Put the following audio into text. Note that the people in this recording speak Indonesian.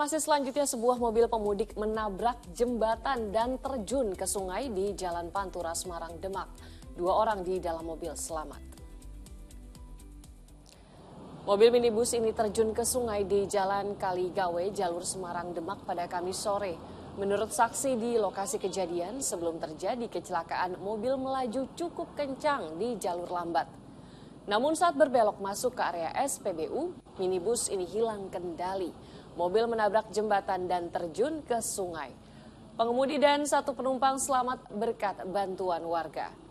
Informasi selanjutnya sebuah mobil pemudik menabrak jembatan dan terjun ke sungai di Jalan Pantura Semarang Demak. Dua orang di dalam mobil selamat. Mobil minibus ini terjun ke sungai di Jalan Kaligawe, jalur Semarang Demak pada Kamis sore. Menurut saksi di lokasi kejadian, sebelum terjadi kecelakaan, mobil melaju cukup kencang di jalur lambat. Namun saat berbelok masuk ke area SPBU, minibus ini hilang kendali. Mobil menabrak jembatan dan terjun ke sungai. Pengemudi dan satu penumpang selamat berkat bantuan warga.